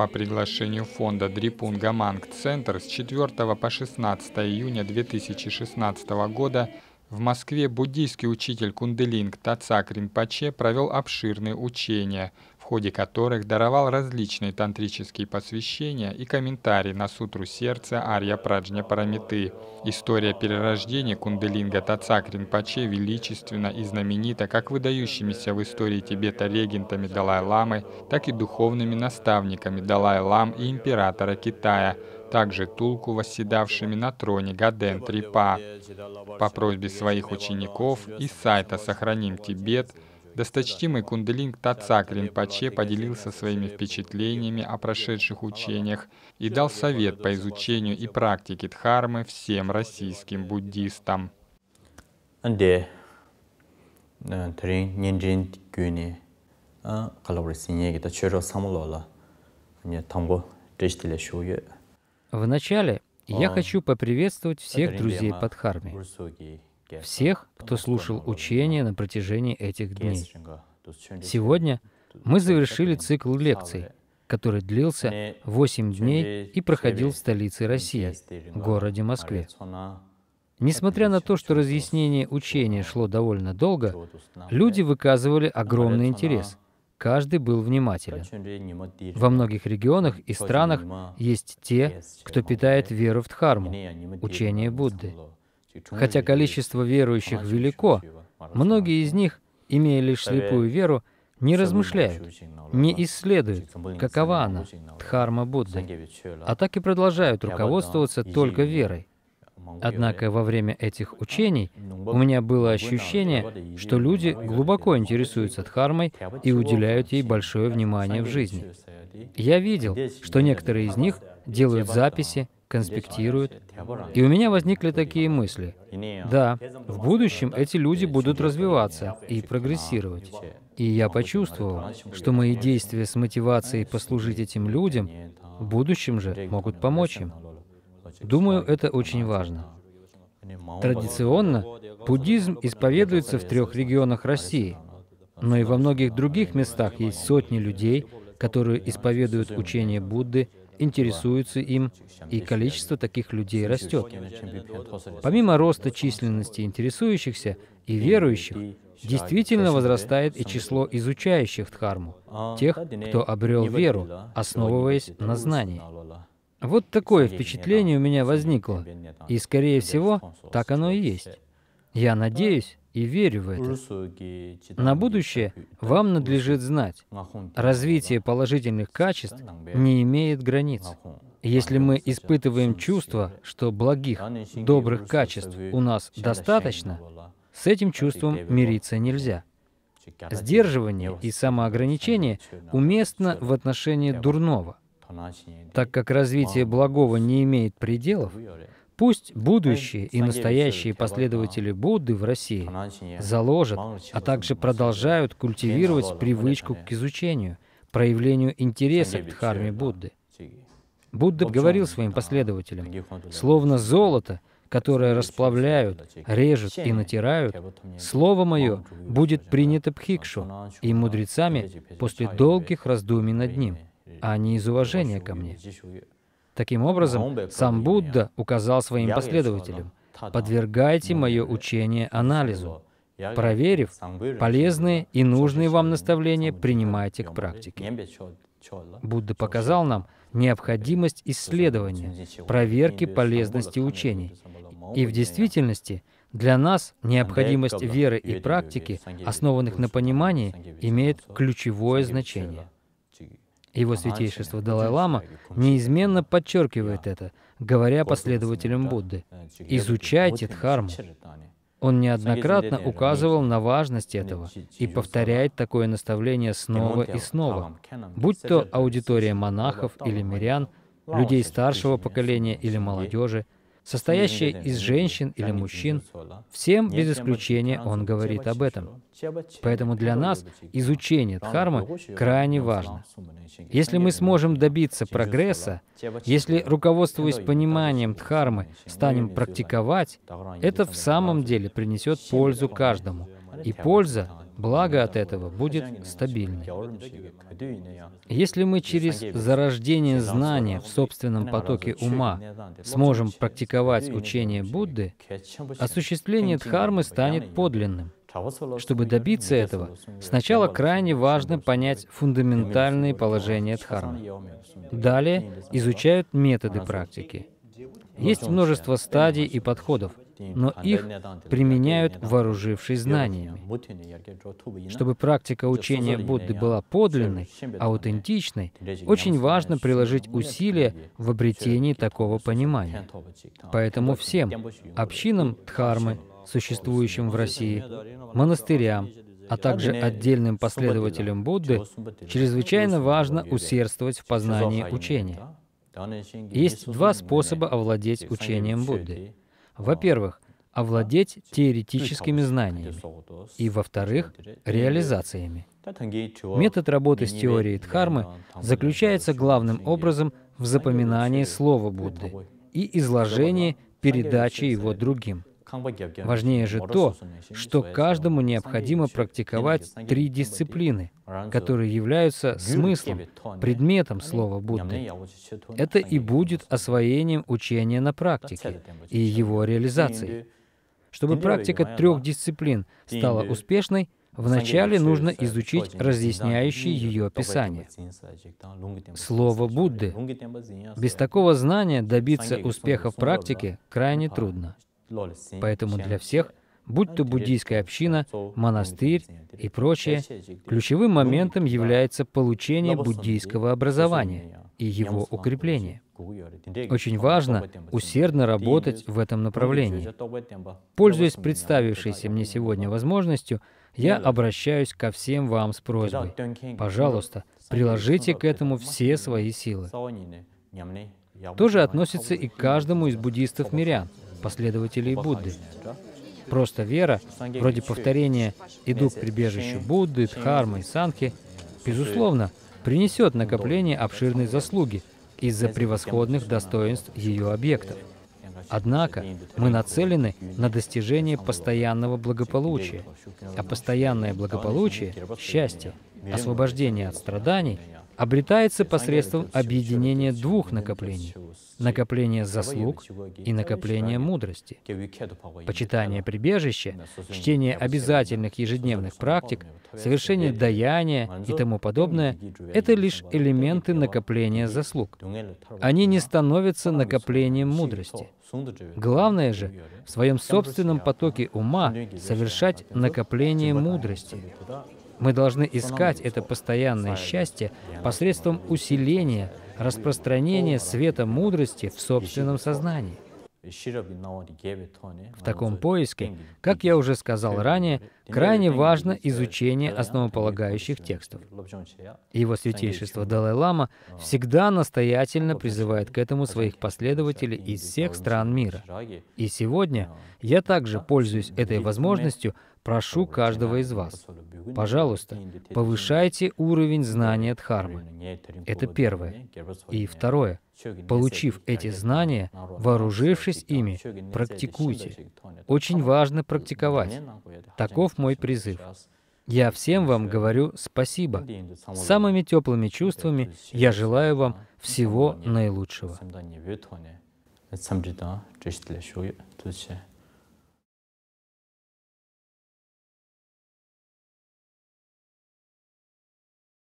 по приглашению фонда Дрипунга Манг Центр с 4 по 16 июня 2016 года в Москве буддийский учитель Кунделинг Тацак Ринпоче провел обширные учения, ходе которых даровал различные тантрические посвящения и комментарии на сутру сердца Арья Праджня Парамиты. История перерождения Кундалинга Тацак Ринпоче величественна и знаменита как выдающимися в истории Тибета регентами Далай-ламы, так и духовными наставниками Далай-лам и императора Китая, также Тулку, восседавшими на троне Гаден Трипа. По просьбе своих учеников из сайта «Сохраним Тибет» Досточтимый Кундалинг Тацак Ринпоче поделился своими впечатлениями о прошедших учениях и дал совет по изучению и практике дхармы всем российским буддистам. Анде, э, трин, а, Вначале я а, хочу поприветствовать всех друзей по всех, кто слушал учение на протяжении этих дней. Сегодня мы завершили цикл лекций, который длился 8 дней и проходил в столице России, городе Москве. Несмотря на то, что разъяснение учения шло довольно долго, люди выказывали огромный интерес. Каждый был внимателен. Во многих регионах и странах есть те, кто питает веру в Дхарму, учение Будды. Хотя количество верующих велико, многие из них, имея лишь слепую веру, не размышляют, не исследуют, какова она, Дхарма Будды, а так и продолжают руководствоваться только верой. Однако во время этих ну, учений ну, у меня было ощущение, что люди глубоко интересуются Дхармой и уделяют ей большое внимание в жизни. Я видел, что некоторые из них делают записи, конспектируют. И у меня возникли такие мысли. Да, в будущем эти люди будут развиваться и прогрессировать. И я почувствовал, что мои действия с мотивацией послужить этим людям в будущем же могут помочь им. Думаю, это очень важно. Традиционно буддизм исповедуется в трех регионах России, но и во многих других местах есть сотни людей, которые исповедуют учение Будды интересуются им, и количество таких людей растет. Помимо роста численности интересующихся и верующих, действительно возрастает и число изучающих Дхарму, тех, кто обрел веру, основываясь на знании. Вот такое впечатление у меня возникло, и, скорее всего, так оно и есть. Я надеюсь, и верю в это. На будущее вам надлежит знать, развитие положительных качеств не имеет границ. Если мы испытываем чувство, что благих, добрых качеств у нас достаточно, с этим чувством мириться нельзя. Сдерживание и самоограничение уместно в отношении дурного. Так как развитие благого не имеет пределов, Пусть будущие и настоящие последователи Будды в России заложат, а также продолжают культивировать привычку к изучению, проявлению интереса к Дхарме Будды. Будда говорил своим последователям, «Словно золото, которое расплавляют, режут и натирают, слово мое будет а принято Пхикшу и а мудрецами после долгих раздумий над ним, а не из уважения ко мне». Таким образом, сам Будда указал своим последователям, подвергайте мое э, учение анализу. Проверив, полезные и нужные вам наставления принимайте к практике. Будда показал нам необходимость ну, исследования, проверки полезности учений. И в действительности для нас необходимость веры и практики, основанных на понимании, имеет ключевое значение. Его святейшество Далай-Лама неизменно подчеркивает это, говоря последователям Будды, э, «Изучайте Дхарму». Он неоднократно указывал на важность этого и повторяет такое наставление снова и снова, будь то аудитория монахов или мирян, людей старшего поколения или молодежи – состоящие из женщин или мужчин, всем без исключения он говорит об этом. Поэтому для нас типа. изучение Дхармы крайне важно. Если мы сможем добиться прогресса, если, руководствуясь пониманием Дхармы, станем практиковать, это в самом деле принесет пользу каждому. И польза благо от этого будет стабильной. Если мы через зарождение знания в собственном потоке ума сможем практиковать учение Будды, осуществление дхармы станет подлинным. Чтобы добиться этого, сначала крайне важно понять фундаментальные положения дхармы. Далее изучают методы практики. Есть множество стадий и подходов — но их применяют, вооружившись знаниями. Чтобы практика учения Будды была подлинной, аутентичной, очень важно приложить усилия в обретении такого понимания. Поэтому всем общинам Дхармы, существующим в России, монастырям, а также отдельным последователям Будды, чрезвычайно важно усердствовать в познании учения. Есть два способа овладеть учением Будды. Во-первых, овладеть ну теоретическими знаниями, и, во-вторых, реализациями. Метод работы с теорией Дхармы заключается главным образом в запоминании слова Будды и изложении передачи его другим. Важнее же то, что каждому необходимо практиковать три дисциплины, которые являются смыслом, предметом слова Будды. Это и будет освоением учения на практике и его реализацией. Чтобы практика трех дисциплин стала успешной, Вначале нужно изучить разъясняющие ее писание. Слово Будды. Без такого знания добиться успеха в практике крайне трудно. Поэтому для всех, будь то буддийская община, монастырь и прочее, ключевым моментом является получение буддийского образования и его укрепление. Очень важно усердно работать в этом направлении. Пользуясь представившейся мне сегодня возможностью, я обращаюсь ко всем вам с просьбой. Ну, Пожалуйста, приложите ну, к этому все свои силы. То же относится и к каждому из буддистов-мирян последователей Будды. Просто вера, вроде повторения «иду к прибежищу Будды, Дхармы и Санхи», безусловно, принесет ну, накопление обширной заслуги из-за превосходных достоинств ее объектов. Однако мы нацелены на достижение постоянного благополучия, а постоянное благополучие — счастье, освобождение от страданий обретается посредством объединения двух накоплений — накопления заслуг и накопления мудрости. Почитание прибежища, чтение обязательных ежедневных практик, совершение даяния и тому подобное — это лишь элементы накопления заслуг. Они не становятся накоплением мудрости. Главное же — в своем собственном потоке ума совершать накопление мудрости. Мы должны искать это постоянное счастье посредством усиления, распространения света мудрости в собственном сознании. В таком поиске, как я уже сказал ранее, крайне важно изучение основополагающих текстов. Его святейшество Далай-Лама а, всегда настоятельно призывает к этому своих последователей из всех стран мира. И сегодня а, я также пользуюсь этой возможностью, Прошу каждого из вас, пожалуйста, повышайте уровень знания Дхармы. Это первое. И второе. Получив эти знания, вооружившись ими, практикуйте. Очень важно практиковать. Таков мой призыв. Я всем вам говорю спасибо. самыми теплыми чувствами я желаю вам всего наилучшего.